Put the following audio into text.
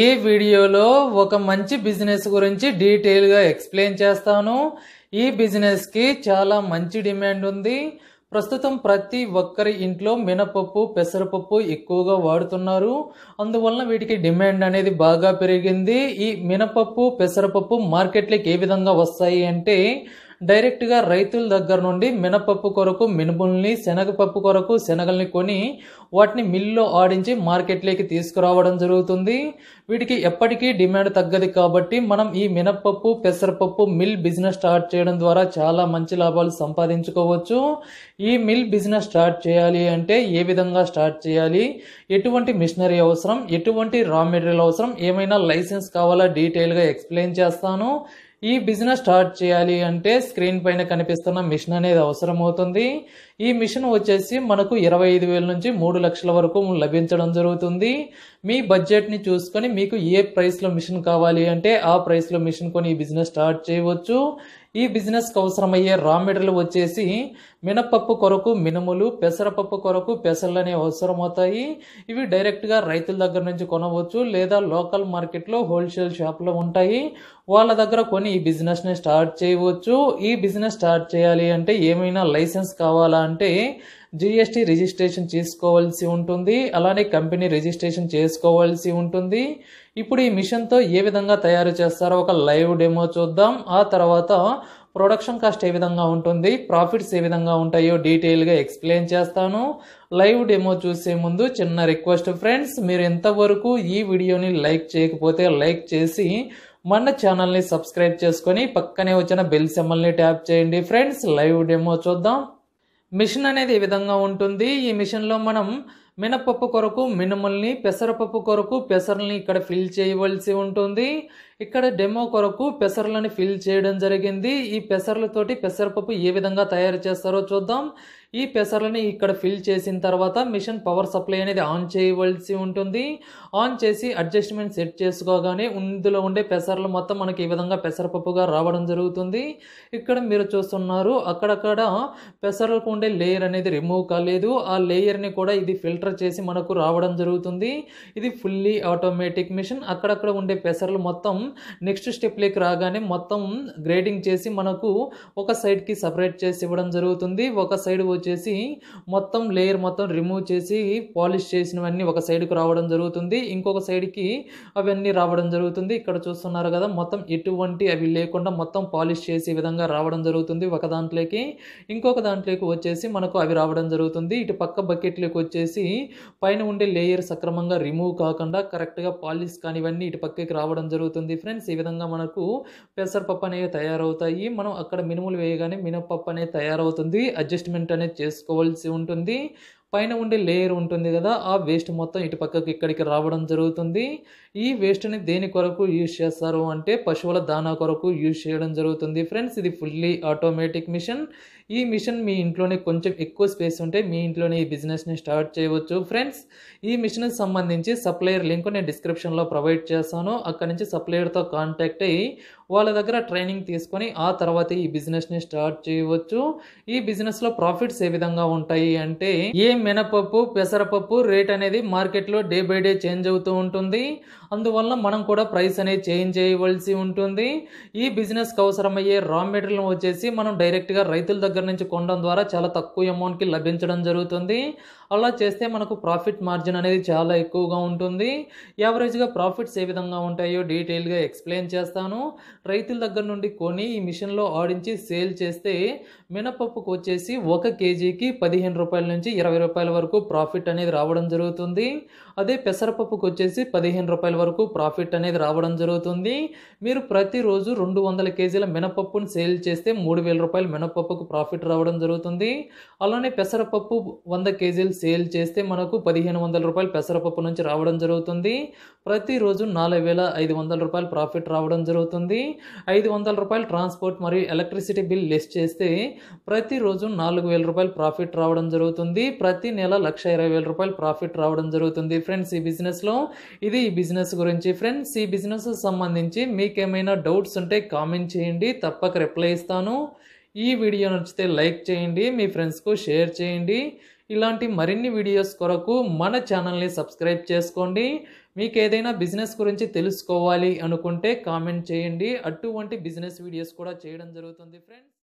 ఈ వీడియోలో ఒక మంచి బిజినెస్ గురించి డీటెయిల్గా ఎక్స్ప్లెయిన్ చేస్తాను ఈ బిజినెస్కి చాలా మంచి డిమాండ్ ఉంది ప్రస్తుతం ప్రతి ఒక్కరి ఇంట్లో మినపప్పు పెసరపప్పు ఎక్కువగా వాడుతున్నారు అందువలన వీటికి డిమాండ్ అనేది బాగా పెరిగింది ఈ మినపప్పు పెసరపప్పు మార్కెట్లోకి ఏ విధంగా వస్తాయి అంటే డైరెక్ట్గా రైతుల దగ్గర నుండి మినపప్పు కొరకు మినుముల్ని శనగపప్పు కొరకు శనగల్ని కొని వాటిని మిల్లులో ఆడించి మార్కెట్లోకి తీసుకురావడం జరుగుతుంది వీటికి ఎప్పటికీ డిమాండ్ తగ్గదు కాబట్టి మనం ఈ మినపప్పు పెసరపప్పు మిల్ బిజినెస్ స్టార్ట్ చేయడం ద్వారా చాలా మంచి లాభాలు సంపాదించుకోవచ్చు ఈ మిల్ బిజినెస్ స్టార్ట్ చేయాలి అంటే ఏ విధంగా స్టార్ట్ చేయాలి ఎటువంటి మిషనరీ అవసరం ఎటువంటి రా మెటీరియల్ అవసరం ఏమైనా లైసెన్స్ కావాలా డీటెయిల్గా ఎక్స్ప్లెయిన్ చేస్తాను ఈ బిజినెస్ స్టార్ట్ చేయాలి అంటే స్క్రీన్ పైన కనిపిస్తున్న మిషన్ అనేది అవసరం అవుతుంది ఈ మిషన్ వచ్చేసి మనకు ఇరవై ఐదు వేల నుంచి మూడు లక్షల వరకు లభించడం జరుగుతుంది మీ బడ్జెట్ని చూసుకొని మీకు ఏ ప్రైస్లో మిషన్ కావాలి అంటే ఆ ప్రైస్లో మిషన్ కొని ఈ బిజినెస్ స్టార్ట్ చేయవచ్చు ఈ బిజినెస్కి అవసరమయ్యే రా మెటీరియల్ వచ్చేసి మినపప్పు కొరకు మినుములు పెసరపప్పు కొరకు పెసర్లు అనేవి అవసరమవుతాయి ఇవి డైరెక్ట్గా రైతుల దగ్గర నుంచి కొనవచ్చు లేదా లోకల్ మార్కెట్లో హోల్సేల్ షాప్లో ఉంటాయి వాళ్ళ దగ్గర కొని ఈ బిజినెస్ని స్టార్ట్ చేయవచ్చు ఈ బిజినెస్ స్టార్ట్ చేయాలి అంటే ఏమైనా లైసెన్స్ కావాలా అంటే జిఎస్టీ రిజిస్ట్రేషన్ చేసుకోవాల్సి ఉంటుంది అలానే కంపెనీ రిజిస్ట్రేషన్ చేసుకోవాల్సి ఉంటుంది ఇప్పుడు ఈ మిషన్తో ఏ విధంగా తయారు చేస్తారో ఒక లైవ్ డెమో చూద్దాం ఆ తర్వాత ప్రొడక్షన్ కాస్ట్ ఏ విధంగా ఉంటుంది ప్రాఫిట్స్ ఏ విధంగా ఉంటాయో డీటెయిల్గా ఎక్స్ప్లెయిన్ చేస్తాను లైవ్ డెమో చూసే ముందు చిన్న రిక్వెస్ట్ ఫ్రెండ్స్ మీరు ఎంతవరకు ఈ వీడియోని లైక్ చేయకపోతే లైక్ చేసి మన ఛానల్ని సబ్స్క్రైబ్ చేసుకొని పక్కనే వచ్చిన బెల్ సెమ్మల్ని ట్యాప్ చేయండి ఫ్రెండ్స్ లైవ్ డెమో చూద్దాం మిషన్ అనేది ఈ విధంగా ఉంటుంది ఈ మిషన్లో మనం మినపప్పు కొరకు మినుముల్ని పెసరపప్పు కొరకు పెసర్ని ఇక్కడ ఫిల్ చేయవలసి ఉంటుంది ఇక్కడ డెమో కొరకు పెసర్లని ఫిల్ చేయడం జరిగింది ఈ పెసర్లతోటి పెసరపప్పు ఏ విధంగా తయారు చేస్తారో చూద్దాం ఈ పెసర్లని ఇక్కడ ఫిల్ చేసిన తర్వాత మిషన్ పవర్ సప్లై అనేది ఆన్ చేయవలసి ఉంటుంది ఆన్ చేసి అడ్జస్ట్మెంట్ సెట్ చేసుకోగానే ఇందులో ఉండే పెసర్లు మొత్తం మనకి ఈ విధంగా పెసరపప్పుగా రావడం జరుగుతుంది ఇక్కడ మీరు చూస్తున్నారు అక్కడక్కడ పెసర్లకు ఉండే లేయర్ అనేది రిమూవ్ కాలేదు ఆ లేయర్ని కూడా ఇది ఫిల్టర్ ఎంటర్ చేసి మనకు రావడం జరుగుతుంది ఇది ఫుల్లీ ఆటోమేటిక్ మిషన్ అక్కడక్కడ ఉండే పెసర్లు మొత్తం నెక్స్ట్ స్టెప్లోకి రాగానే మొత్తం గ్రేడింగ్ చేసి మనకు ఒక సైడ్కి సపరేట్ చేసి ఇవ్వడం జరుగుతుంది ఒక సైడ్ వచ్చేసి మొత్తం లేయర్ మొత్తం రిమూవ్ చేసి పాలిష్ చేసినవన్నీ ఒక సైడ్కు రావడం జరుగుతుంది ఇంకొక సైడ్కి అవన్నీ రావడం జరుగుతుంది ఇక్కడ చూస్తున్నారు కదా మొత్తం ఎటువంటి అవి లేకుండా మొత్తం పాలిష్ చేసి విధంగా రావడం జరుగుతుంది ఒక దాంట్లోకి ఇంకొక దాంట్లోకి వచ్చేసి మనకు అవి రావడం జరుగుతుంది ఇటు పక్క బకెట్లోకి వచ్చేసి పైన ఉండే లేయర్ సక్రమంగా రిమూవ్ కాకుండా కరెక్ట్గా పాలిష్ కానివన్నీ ఇటు పక్కకి రావడం జరుగుతుంది ఫ్రెండ్స్ ఈ విధంగా మనకు పెసరపప్పు అనేవి తయారవుతాయి మనం అక్కడ మినుములు వేయగానే మినపప్పు అనేది తయారవుతుంది అడ్జస్ట్మెంట్ అనేది చేసుకోవాల్సి ఉంటుంది పైన ఉండే లేయర్ ఉంటుంది కదా ఆ వేస్ట్ మొత్తం ఇటు పక్కకు ఇక్కడికి రావడం జరుగుతుంది ఈ వేస్ట్ని దేని కొరకు యూజ్ చేస్తారు అంటే పశువుల దానా కొరకు యూజ్ చేయడం జరుగుతుంది ఫ్రెండ్స్ ఇది ఫుల్లీ ఆటోమేటిక్ మిషన్ ఈ మిషన్ మీ ఇంట్లోనే కొంచెం ఎక్కువ స్పేస్ ఉంటే మీ ఇంట్లోనే ఈ బిజినెస్ని స్టార్ట్ చేయవచ్చు ఫ్రెండ్స్ ఈ మిషన్కి సంబంధించి సప్లయర్ లింక్ నేను డిస్క్రిప్షన్లో ప్రొవైడ్ చేస్తాను అక్కడ నుంచి సప్లయర్తో కాంటాక్ట్ అయ్యి వాళ్ళ దగ్గర ట్రైనింగ్ తీసుకొని ఆ తర్వాత ఈ బిజినెస్ని స్టార్ట్ చేయవచ్చు ఈ బిజినెస్లో ప్రాఫిట్స్ ఏ విధంగా ఉంటాయి అంటే ఏ మినపప్పు పెసరపప్పు రేట్ అనేది మార్కెట్లో డే బై డే చేంజ్ అవుతూ ఉంటుంది అందువల్ల మనం కూడా ప్రైస్ అనేది చేంజ్ చేయవలసి ఉంటుంది ఈ బిజినెస్కి అవసరమయ్యే రా మెటీరియల్ వచ్చేసి మనం డైరెక్ట్గా రైతుల దగ్గర నుంచి కొనడం ద్వారా చాలా తక్కువ అమౌంట్కి లభించడం జరుగుతుంది అలా చేస్తే మనకు ప్రాఫిట్ మార్జిన్ అనేది చాలా ఎక్కువగా ఉంటుంది యావరేజ్గా ప్రాఫిట్స్ ఏ విధంగా ఉంటాయో డీటెయిల్గా ఎక్స్ప్లెయిన్ చేస్తాను రైతుల దగ్గర నుండి కొని ఈ మిషన్లో ఆడించి సేల్ చేస్తే మినపప్పుకు వచ్చేసి ఒక కేజీకి పదిహేను రూపాయల నుంచి ఇరవై రూపాయల వరకు ప్రాఫిట్ అనేది రావడం జరుగుతుంది అదే పెసరపప్పుకు వచ్చేసి పదిహేను రూపాయల వరకు ప్రాఫిట్ అనేది రావడం జరుగుతుంది మీరు ప్రతిరోజు రెండు వందల కేజీల మినపప్పును సేల్ చేస్తే మూడు వేల రూపాయల మినపప్పుకు ప్రాఫిట్ రావడం జరుగుతుంది అలానే పెసరపప్పు వంద కేజీలు సేల్ చేస్తే మనకు పదిహేను వందల రూపాయలు పెసరపప్పు నుంచి రావడం జరుగుతుంది ప్రతిరోజు నాలుగు వేల ఐదు వందల రూపాయలు ప్రాఫిట్ రావడం జరుగుతుంది ఐదు వందల రూపాయలు ట్రాన్స్పోర్ట్ మరియు ఎలక్ట్రిసిటీ బిల్ లెస్ చేస్తే ప్రతిరోజు నాలుగు వేల రూపాయలు ప్రాఫిట్ రావడం జరుగుతుంది ప్రతి నెల లక్ష ఇరవై వేల రూపాయలు ప్రాఫిట్ రావడం జరుగుతుంది ఫ్రెండ్స్ ఈ బిజినెస్లో ఇది ఈ బిజినెస్ గురించి ఫ్రెండ్స్ ఈ బిజినెస్ సంబంధించి మీకేమైనా డౌట్స్ ఉంటే కామెంట్ చేయండి తప్పక రిప్లై ఇస్తాను ఈ వీడియో నచ్చితే లైక్ చేయండి మీ ఫ్రెండ్స్కు షేర్ చేయండి ఇలాంటి మరిన్ని వీడియోస్ కొరకు మన ఛానల్ని సబ్స్క్రైబ్ చేసుకోండి మీకు ఏదైనా బిజినెస్ గురించి తెలుసుకోవాలి అనుకుంటే కామెంట్ చేయండి అటువంటి బిజినెస్ వీడియోస్ కూడా చేయడం జరుగుతుంది ఫ్రెండ్స్